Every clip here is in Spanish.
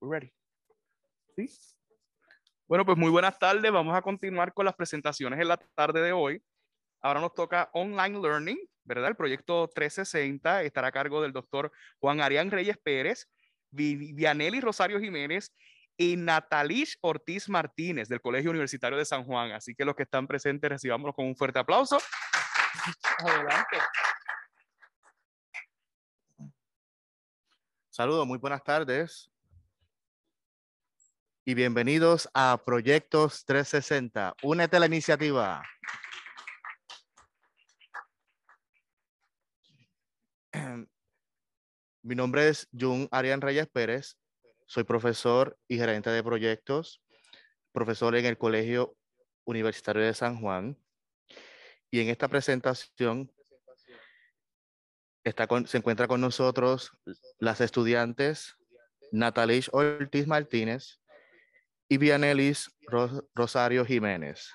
We're ready. ¿Sí? Bueno, pues muy buenas tardes. Vamos a continuar con las presentaciones en la tarde de hoy. Ahora nos toca Online Learning, ¿verdad? El proyecto 360 estará a cargo del doctor Juan Arián Reyes Pérez, Vianelli Rosario Jiménez y Natalish Ortiz Martínez del Colegio Universitario de San Juan. Así que los que están presentes, recibámoslos con un fuerte aplauso. Adelante. Saludos, muy buenas tardes y bienvenidos a Proyectos 360. Únete a la iniciativa. Mi nombre es Jun Arián Reyes Pérez. Soy profesor y gerente de proyectos, profesor en el Colegio Universitario de San Juan. Y en esta presentación está se encuentra con nosotros las estudiantes Natalie Ortiz Martínez, y Vianelis Rosario Jiménez.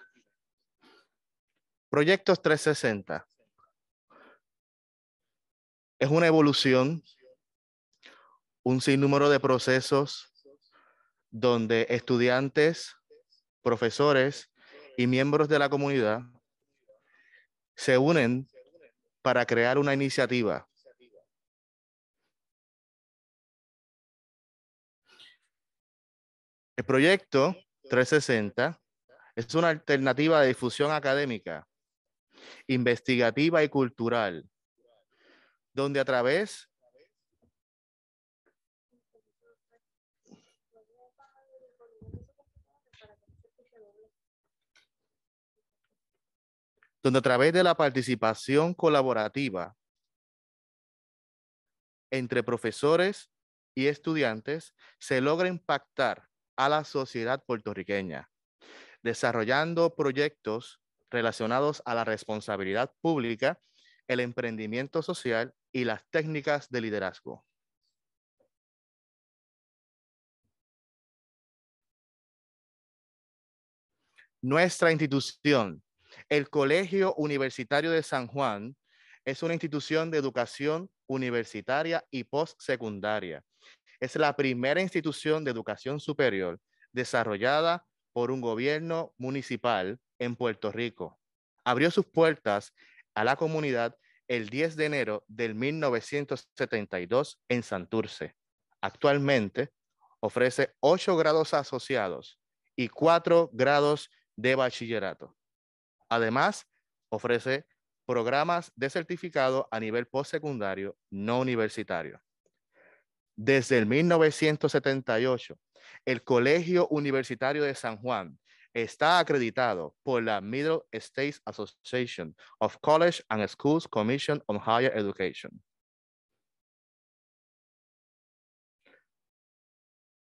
Proyectos 360. Es una evolución, un sinnúmero de procesos donde estudiantes, profesores y miembros de la comunidad se unen para crear una iniciativa El proyecto 360 es una alternativa de difusión académica, investigativa y cultural, donde a través donde a través de la participación colaborativa entre profesores y estudiantes se logra impactar a la sociedad puertorriqueña, desarrollando proyectos relacionados a la responsabilidad pública, el emprendimiento social y las técnicas de liderazgo. Nuestra institución, el Colegio Universitario de San Juan, es una institución de educación universitaria y postsecundaria es la primera institución de educación superior desarrollada por un gobierno municipal en Puerto Rico. Abrió sus puertas a la comunidad el 10 de enero de 1972 en Santurce. Actualmente ofrece ocho grados asociados y cuatro grados de bachillerato. Además, ofrece programas de certificado a nivel postsecundario no universitario desde el 1978, el Colegio Universitario de San Juan está acreditado por la Middle States Association of College and Schools Commission on Higher Education.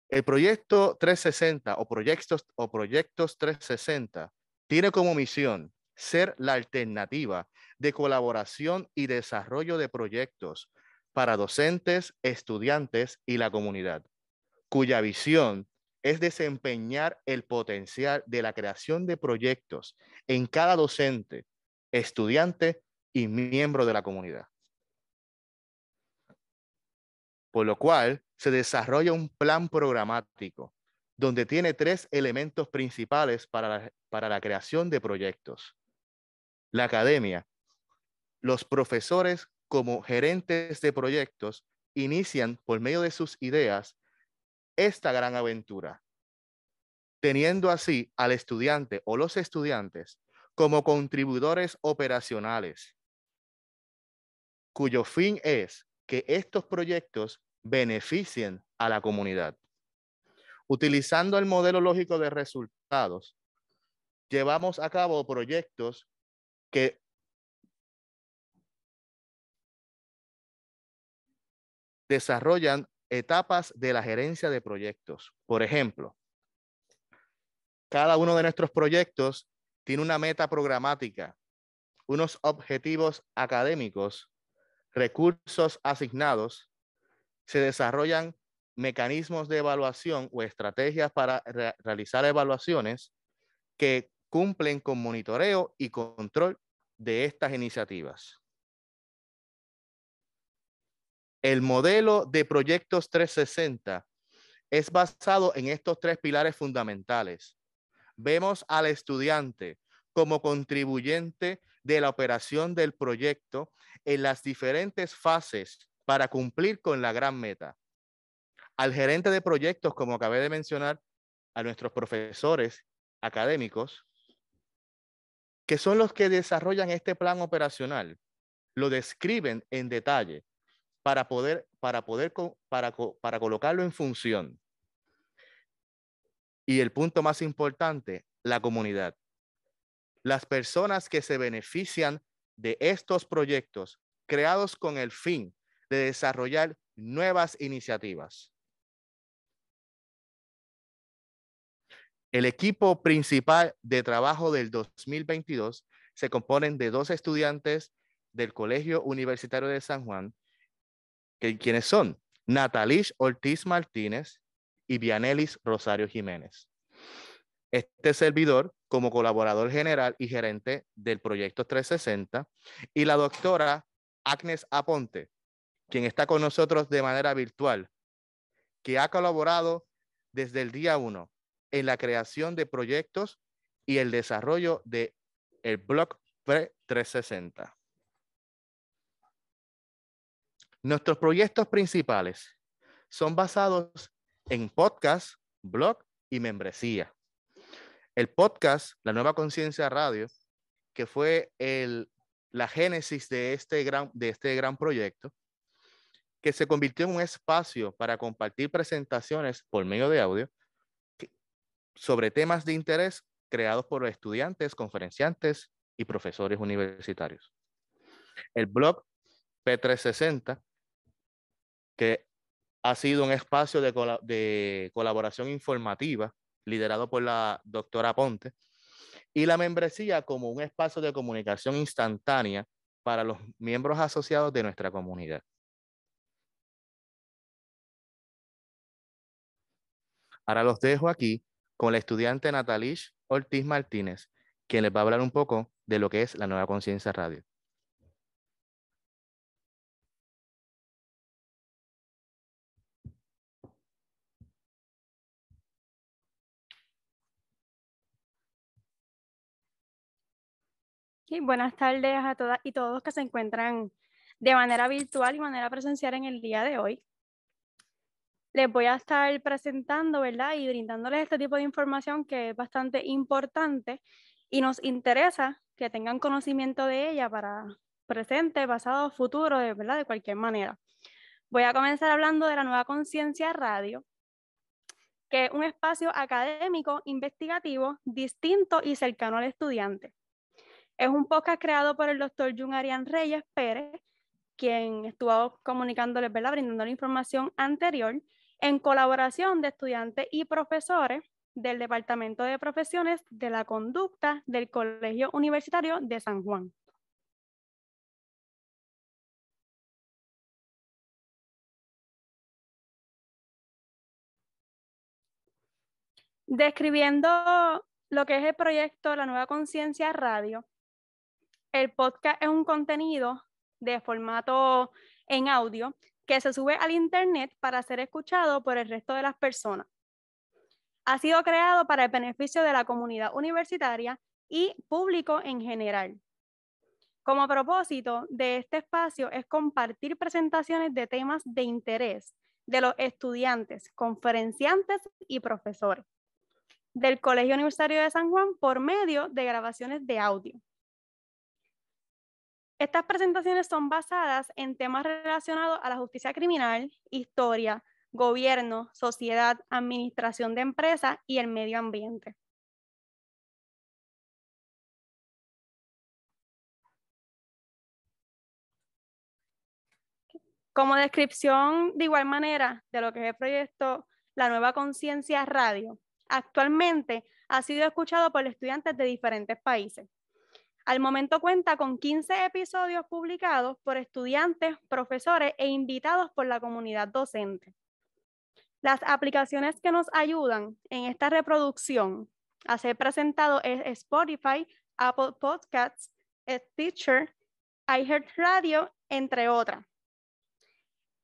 El proyecto 360 o proyectos, o proyectos 360 tiene como misión ser la alternativa de colaboración y desarrollo de proyectos para docentes, estudiantes y la comunidad, cuya visión es desempeñar el potencial de la creación de proyectos en cada docente, estudiante y miembro de la comunidad. Por lo cual, se desarrolla un plan programático donde tiene tres elementos principales para la, creación de proyectos. La academia, los profesores como gerentes de proyectos inician por medio de sus ideas esta gran aventura, teniendo así al estudiante o los estudiantes como contribuidores operacionales, cuyo fin es que estos proyectos beneficien a la comunidad. Utilizando el modelo lógico de resultados, llevamos a cabo proyectos que desarrollan etapas de la gerencia de proyectos. Por ejemplo, cada uno de nuestros proyectos tiene una meta programática, unos objetivos académicos, recursos asignados, se desarrollan mecanismos de evaluación o estrategias para realizar evaluaciones que cumplen con monitoreo y control de estas iniciativas. El modelo de proyectos 360 es basado en estos tres pilares fundamentales. Vemos al estudiante como contribuyente de la operación del proyecto en las diferentes fases para cumplir con la gran meta. Al gerente de proyectos, como acabé de mencionar, a nuestros profesores académicos, que son los que desarrollan este plan operacional, lo describen en detalle para poder, para poder, para, para colocarlo en función. Y el punto más importante, la comunidad. Las personas que se benefician de estos proyectos creados con el fin de desarrollar nuevas iniciativas. El equipo principal de trabajo del 2022 se componen de dos estudiantes del Colegio Universitario de San Juan ¿Quiénes son? Natalish Ortiz Martínez y Vianelis Rosario Jiménez. Este servidor como colaborador general y gerente del proyecto 360 y la doctora Agnes Aponte, quien está con nosotros de manera virtual, que ha colaborado desde el día uno en la creación de proyectos y el desarrollo de el blog pre 360. Nuestros proyectos principales son basados en podcast, blog y membresía. El podcast, La Nueva Conciencia Radio, que fue la génesis de este, gran, de este gran proyecto, que se convirtió en un espacio para compartir presentaciones por medio de audio sobre temas de interés creados por estudiantes, conferenciantes y profesores universitarios. El blog P360 que ha sido un espacio de, de colaboración informativa liderado por la doctora Ponte, y la membresía como un espacio de comunicación instantánea para los miembros asociados de nuestra comunidad. Ahora los dejo aquí con la estudiante Natalish Ortiz Martínez, quien les va a hablar un poco de lo que es la nueva conciencia radio. buenas tardes a todas y todos que se encuentran de manera virtual y manera presencial en el día de hoy. Les voy a estar presentando, ¿verdad? Y brindándoles este tipo de información que es bastante importante y nos interesa que tengan conocimiento de ella para presente, pasado, futuro, ¿verdad? De cualquier manera. Voy a comenzar hablando de la nueva conciencia radio, que es un espacio académico, investigativo, distinto y cercano al estudiante. Es un podcast creado por el doctor Jun Arián Reyes Pérez, quien estuvo comunicándoles, ¿verdad? brindando la información anterior, en colaboración de estudiantes y profesores del Departamento de Profesiones de la Conducta del Colegio Universitario de San Juan. Describiendo lo que es el proyecto La Nueva Conciencia Radio, el podcast es un contenido de formato en audio que se sube al Internet para ser escuchado por el resto de las personas. Ha sido creado para el beneficio de la comunidad universitaria y público en general. Como propósito de este espacio es compartir presentaciones de temas de interés de los estudiantes, conferenciantes y profesores del Colegio Universitario de San Juan por medio de grabaciones de audio. Estas presentaciones son basadas en temas relacionados a la justicia criminal, historia, gobierno, sociedad, administración de empresas y el medio ambiente. Como descripción, de igual manera, de lo que es el proyecto La Nueva Conciencia Radio, actualmente ha sido escuchado por estudiantes de diferentes países. Al momento cuenta con 15 episodios publicados por estudiantes, profesores e invitados por la comunidad docente. Las aplicaciones que nos ayudan en esta reproducción a ser presentado es Spotify, Apple Podcasts, Stitcher, iHeartRadio, entre otras.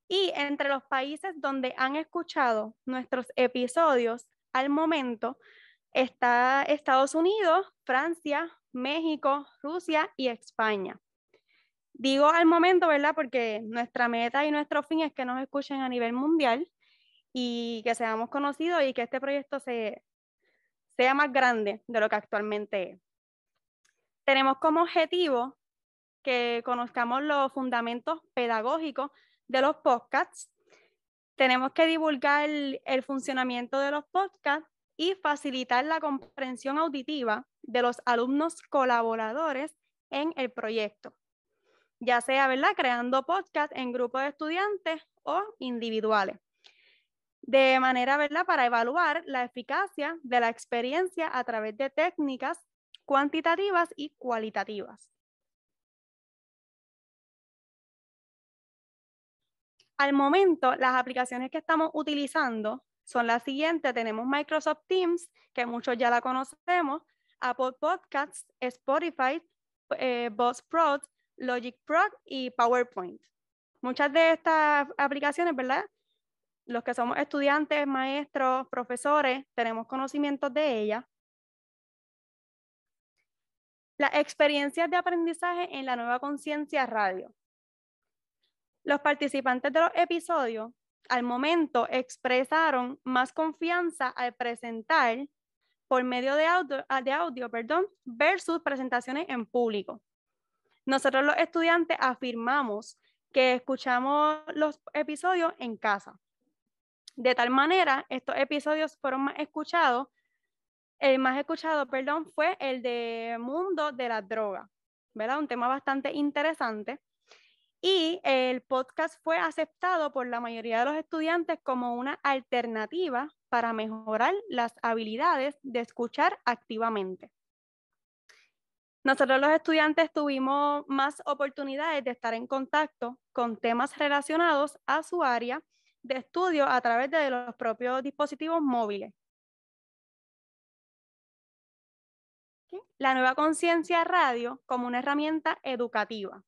Y entre los países donde han escuchado nuestros episodios al momento, está Estados Unidos, Francia, México, Rusia y España. Digo al momento, ¿verdad? Porque nuestra meta y nuestro fin es que nos escuchen a nivel mundial y que seamos conocidos y que este proyecto sea más grande de lo que actualmente es. Tenemos como objetivo que conozcamos los fundamentos pedagógicos de los podcasts. Tenemos que divulgar el funcionamiento de los podcasts y facilitar la comprensión auditiva de los alumnos colaboradores en el proyecto, ya sea ¿verdad? creando podcast en grupos de estudiantes o individuales, de manera ¿verdad? para evaluar la eficacia de la experiencia a través de técnicas cuantitativas y cualitativas. Al momento, las aplicaciones que estamos utilizando son las siguientes. Tenemos Microsoft Teams, que muchos ya la conocemos, Apple Podcasts, Spotify, eh, Boss Logic Pro y PowerPoint. Muchas de estas aplicaciones, ¿verdad? Los que somos estudiantes, maestros, profesores, tenemos conocimientos de ellas. Las experiencias de aprendizaje en la nueva conciencia radio. Los participantes de los episodios al momento expresaron más confianza al presentar por medio de audio, ah, de audio versus presentaciones en público. Nosotros los estudiantes afirmamos que escuchamos los episodios en casa. De tal manera, estos episodios fueron más escuchados. El más escuchado, perdón, fue el de Mundo de la Droga, ¿verdad? Un tema bastante interesante y el podcast fue aceptado por la mayoría de los estudiantes como una alternativa para mejorar las habilidades de escuchar activamente. Nosotros los estudiantes tuvimos más oportunidades de estar en contacto con temas relacionados a su área de estudio a través de los propios dispositivos móviles. La nueva conciencia radio como una herramienta educativa.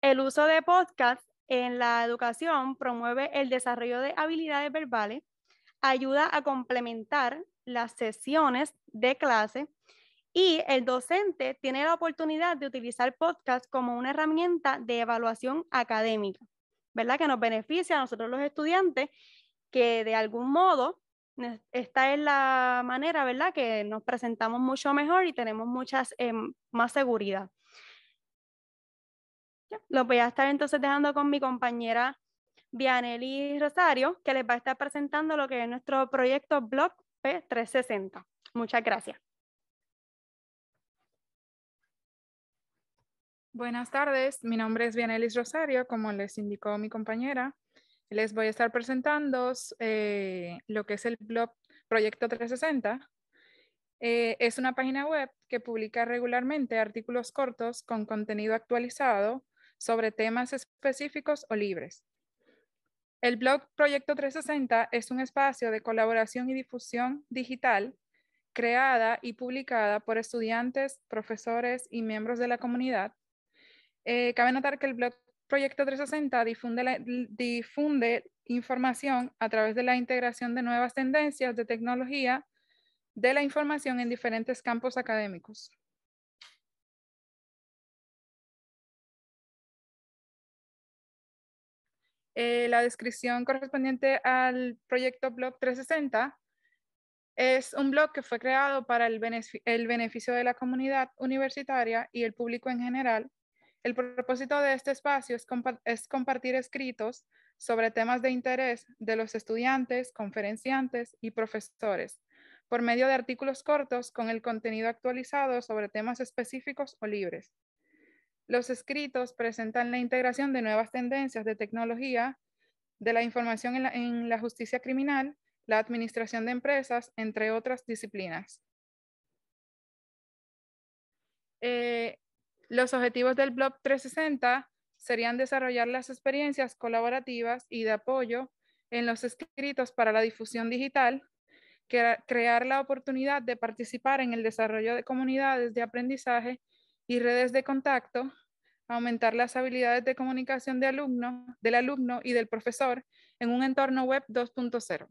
El uso de podcasts en la educación promueve el desarrollo de habilidades verbales, ayuda a complementar las sesiones de clase y el docente tiene la oportunidad de utilizar podcast como una herramienta de evaluación académica, ¿verdad? Que nos beneficia a nosotros los estudiantes, que de algún modo esta es la manera, ¿verdad? Que nos presentamos mucho mejor y tenemos muchas em, más seguridad. Lo voy a estar entonces dejando con mi compañera Vianelis Rosario, que les va a estar presentando lo que es nuestro proyecto Blog P360. Muchas gracias. Buenas tardes, mi nombre es Vianelis Rosario, como les indicó mi compañera. Les voy a estar presentando eh, lo que es el blog Proyecto 360. Eh, es una página web que publica regularmente artículos cortos con contenido actualizado sobre temas específicos o libres. El blog Proyecto 360 es un espacio de colaboración y difusión digital creada y publicada por estudiantes, profesores y miembros de la comunidad. Eh, cabe notar que el blog Proyecto 360 difunde, difunde información a través de la integración de nuevas tendencias de tecnología de la información en diferentes campos académicos. Eh, la descripción correspondiente al proyecto Blog 360 es un blog que fue creado para el, beneficio, de la comunidad universitaria y el público en general. El propósito de este espacio es compartir escritos sobre temas de interés de los estudiantes, conferenciantes y profesores, por medio de artículos cortos con el contenido actualizado sobre temas específicos o libres. Los escritos presentan la integración de nuevas tendencias de tecnología, de la información en la, justicia criminal, la administración de empresas, entre otras disciplinas. Eh, los objetivos del Blog 360 serían desarrollar las experiencias colaborativas y de apoyo en los escritos para la difusión digital, crear la oportunidad de participar en el desarrollo de comunidades de aprendizaje y redes de contacto, aumentar las habilidades de comunicación del alumno y del profesor en un entorno web 2.0.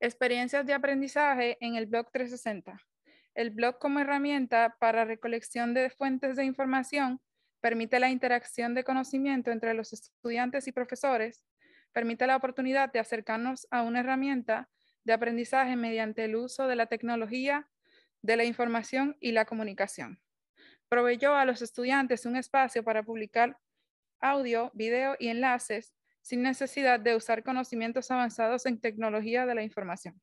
Experiencias de aprendizaje en el blog 360. El blog como herramienta para recolección de fuentes de información permite la interacción de conocimiento entre los estudiantes y profesores, permite la oportunidad de acercarnos a una herramienta de aprendizaje mediante el uso de la tecnología de la información y la comunicación. Proveyó a los estudiantes un espacio para publicar audio, video y enlaces sin necesidad de usar conocimientos avanzados en tecnología de la información.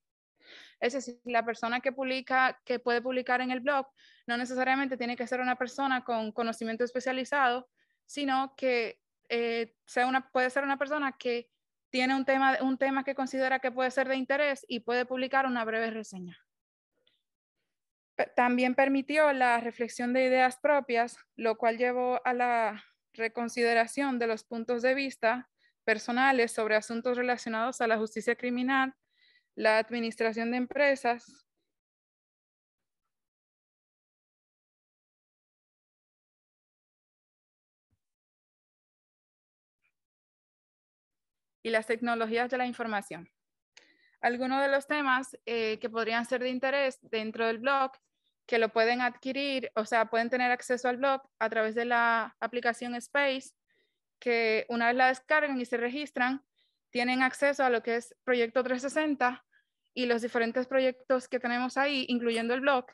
Es decir, la persona que publica, que puede publicar en el blog, no necesariamente tiene que ser una persona con conocimiento especializado, sino que eh, sea una, puede ser una persona que tiene un tema, un tema que considera que puede ser de interés y puede publicar una breve reseña. También permitió la reflexión de ideas propias, lo cual llevó a la reconsideración de los puntos de vista personales sobre asuntos relacionados a la justicia criminal, la administración de empresas, y las tecnologías de la información. Algunos de los temas eh, que podrían ser de interés dentro del blog que lo pueden adquirir, o sea, pueden tener acceso al blog a través de la aplicación Space, que una vez la descargan y se registran, tienen acceso a lo que es Proyecto 360 y los diferentes proyectos que tenemos ahí, incluyendo el blog.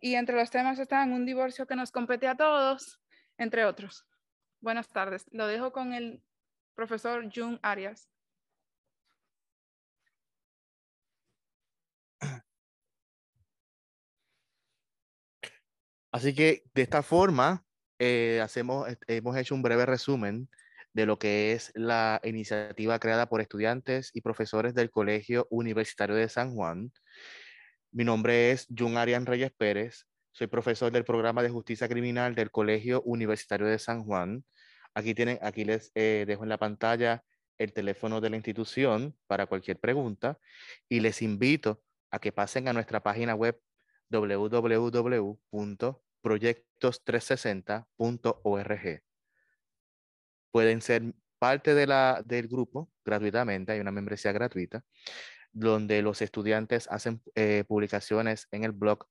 Y entre los temas están un divorcio que nos compete a todos, entre otros. Buenas tardes. Lo dejo con el profesor Jun Arias. Así que de esta forma eh, hacemos, eh, hemos hecho un breve resumen de lo que es la iniciativa creada por estudiantes y profesores del Colegio Universitario de San Juan. Mi nombre es Jun Arián Reyes Pérez, soy profesor del programa de justicia criminal del Colegio Universitario de San Juan. Aquí, tienen, aquí les eh, dejo en la pantalla el teléfono de la institución para cualquier pregunta y les invito a que pasen a nuestra página web www proyectos360.org. Pueden ser parte de la, del grupo gratuitamente, hay una membresía gratuita, donde los estudiantes hacen eh, publicaciones en el blog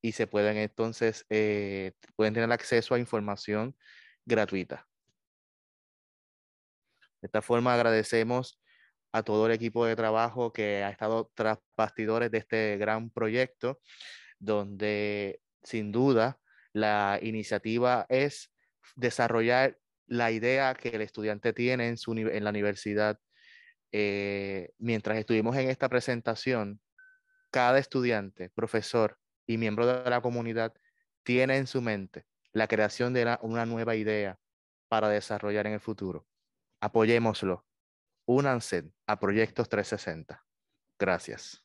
y se pueden entonces, eh, pueden tener acceso a información gratuita. De esta forma agradecemos a todo el equipo de trabajo que ha estado tras bastidores de este gran proyecto, donde sin duda, la iniciativa es desarrollar la idea que el estudiante tiene en, su, en la universidad. Eh, mientras estuvimos en esta presentación, cada estudiante, profesor y miembro de la comunidad tiene en su mente la creación de una nueva idea para desarrollar en el futuro. Apoyémoslo. Únanse a Proyectos 360. Gracias.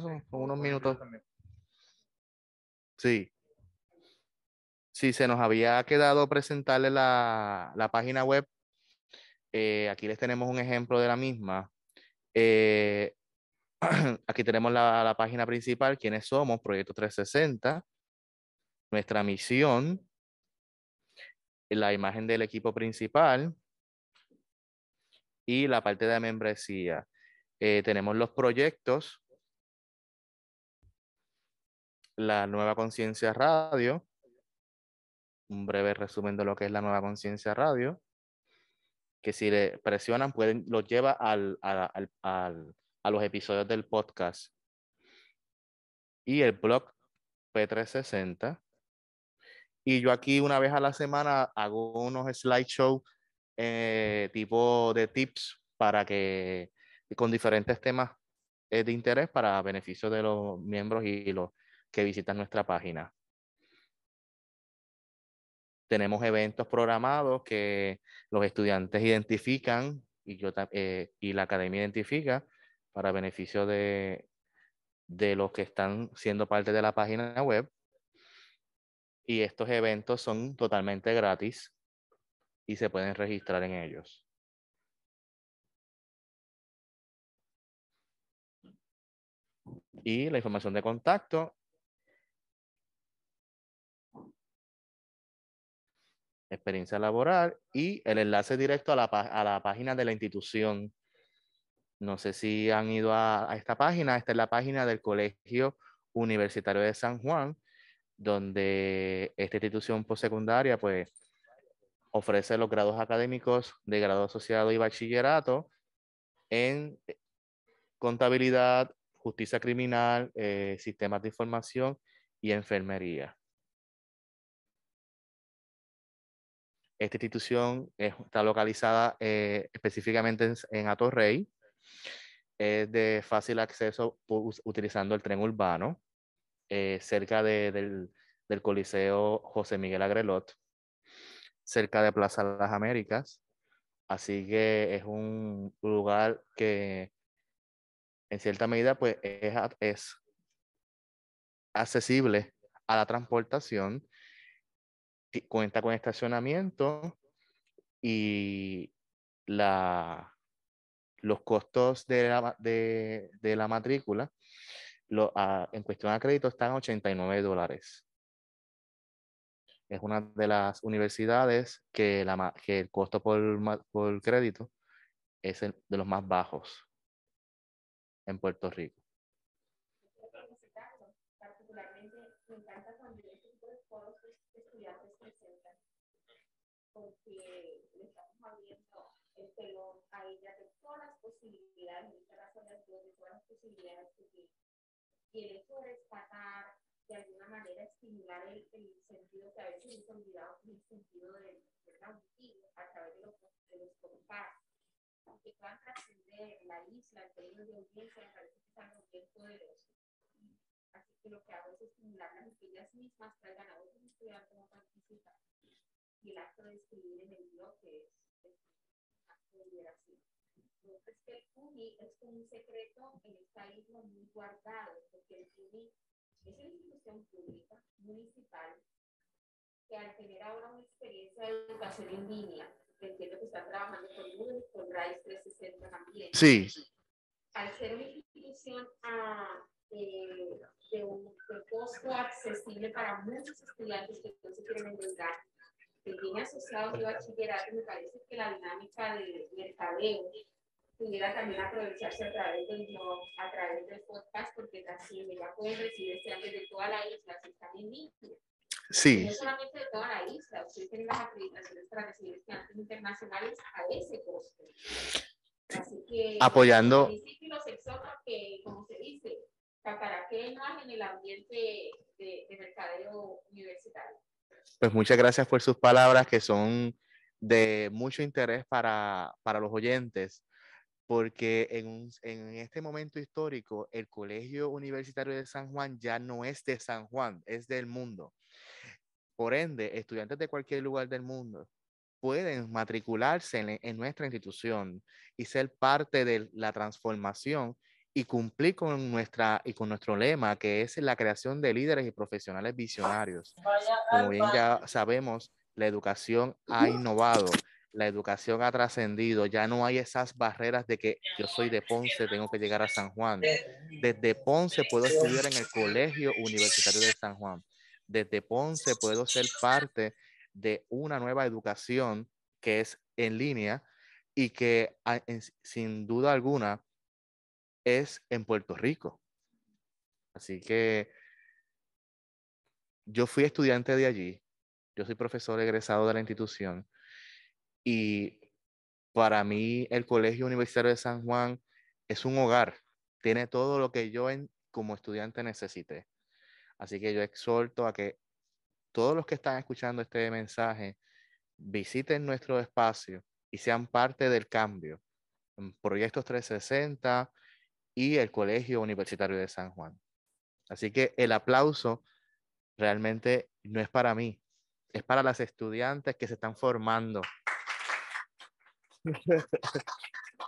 con unos minutos. Sí. Sí, se nos había quedado presentarle la, página web. Eh, aquí les tenemos un ejemplo de la misma. Eh, aquí tenemos la, página principal, quiénes somos, Proyecto 360, nuestra misión, la imagen del equipo principal y la parte de membresía. Eh, tenemos los proyectos, la Nueva Conciencia Radio, un breve resumen de lo que es la Nueva Conciencia Radio, que si le presionan pueden, los lleva al, al, al, a los episodios del podcast. Y el blog P360. Y yo aquí una vez a la semana hago unos slideshow eh, tipo de tips para que con diferentes temas eh, de interés para beneficio de los miembros y los que visitan nuestra página. Tenemos eventos programados que los estudiantes identifican y, eh, y la academia identifica para beneficio de, de los que están siendo parte de la página web. Y estos eventos son totalmente gratis y se pueden registrar en ellos. Y la información de contacto experiencia laboral y el enlace directo a la, página de la institución. No sé si han ido a, esta página, esta es la página del Colegio Universitario de San Juan, donde esta institución postsecundaria pues, ofrece los grados académicos de grado asociado y bachillerato en eh, contabilidad, justicia criminal, eh, sistemas de información y enfermería. Esta institución está localizada eh, específicamente en, en Atorrey. Es de fácil acceso utilizando el tren urbano, eh, cerca del, Coliseo José Miguel Agrelot, cerca de Plaza Las Américas. Así que es un lugar que en cierta medida pues es, es accesible a la transportación cuenta con estacionamiento y la, los costos de la, matrícula lo, ah, en cuestión a crédito están 89 dólares. Es una de las universidades que, el costo por, por crédito es el, de los más bajos en Puerto Rico. porque le estamos abriendo el telón a ella de todas las posibilidades, razones de todas las posibilidades que quiere Y de de alguna manera estimular el, sentido que a veces es olvidado, el sentido del auditivo a través de los, de los que puedan trascender la isla, el periodo de audiencia, parece que es bien poderoso. Así que lo que hago es estimularlas y que ellas mismas traigan a otros estudiantes a participar y el acto de escribir en el libro, que es, es un acto de liberación. Entonces, que el CUNY es como un secreto en esta isla muy guardado, porque el CUNY es una institución pública, municipal, que al tener ahora una experiencia de educación en línea, entiendo que están trabajando con Google, con RISE 360 también. Sí. Al ser una institución ah, eh, de, un propósito costo accesible para muchos estudiantes que no se quieren endeudar, bien asociados de bachillerato, me parece que la dinámica del mercadeo pudiera también aprovecharse a través del blog, a través del podcast, porque casi ya pueden recibir estudiantes de toda la isla, si están en línea. Sí. No solamente de toda la isla, ustedes tienen las acreditaciones para recibir estudiantes internacionales a ese costo. Así que, apoyando. los exhorto que, como se dice, para qué no en el ambiente de, de mercadeo universitario. Pues muchas gracias por sus palabras que son de mucho interés para, para los oyentes, porque en, en, este momento histórico el Colegio Universitario de San Juan ya no es de San Juan, es del mundo. Por ende, estudiantes de cualquier lugar del mundo pueden matricularse en, en nuestra institución y ser parte de la transformación y cumplir con, nuestra, y con nuestro lema, que es la creación de líderes y profesionales visionarios. Como bien ya sabemos, la educación ha innovado, la educación ha trascendido, ya no hay esas barreras de que yo soy de Ponce, tengo que llegar a San Juan. Desde Ponce puedo estudiar en el Colegio Universitario de San Juan. Desde Ponce puedo ser parte de una nueva educación que es en línea y que sin duda alguna es en Puerto Rico. Así que yo fui estudiante de allí, yo soy profesor egresado de la institución y para mí el Colegio Universitario de San Juan es un hogar, tiene todo lo que yo como estudiante necesité. Así que yo exhorto a que todos los que están escuchando este mensaje visiten nuestro espacio y sean parte del cambio. Proyectos 360, y el Colegio Universitario de San Juan. Así que el aplauso realmente no es para mí, es para las estudiantes que se están formando.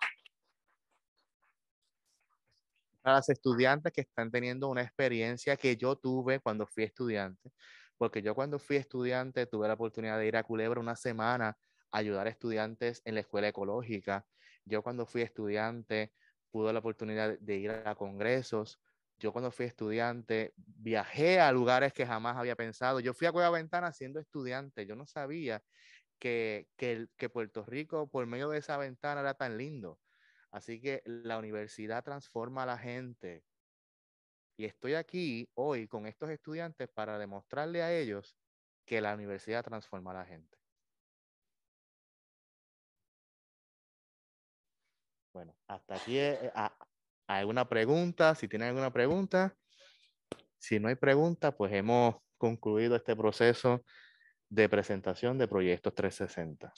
para las estudiantes que están teniendo una experiencia que yo tuve cuando fui estudiante, porque yo cuando fui estudiante tuve la oportunidad de ir a Culebra una semana a ayudar a estudiantes en la escuela ecológica. Yo cuando fui estudiante pudo la oportunidad de ir a congresos. Yo cuando fui estudiante viajé a lugares que jamás había pensado. Yo fui a Cueva Ventana siendo estudiante. Yo no sabía que, que, que Puerto Rico por medio de esa ventana era tan lindo. Así que la universidad transforma a la gente. Y estoy aquí hoy con estos estudiantes para demostrarle a ellos que la universidad transforma a la gente. Bueno, hasta aquí eh, eh, ah, alguna pregunta, si tienen alguna pregunta. Si no hay pregunta, pues hemos concluido este proceso de presentación de proyectos 360.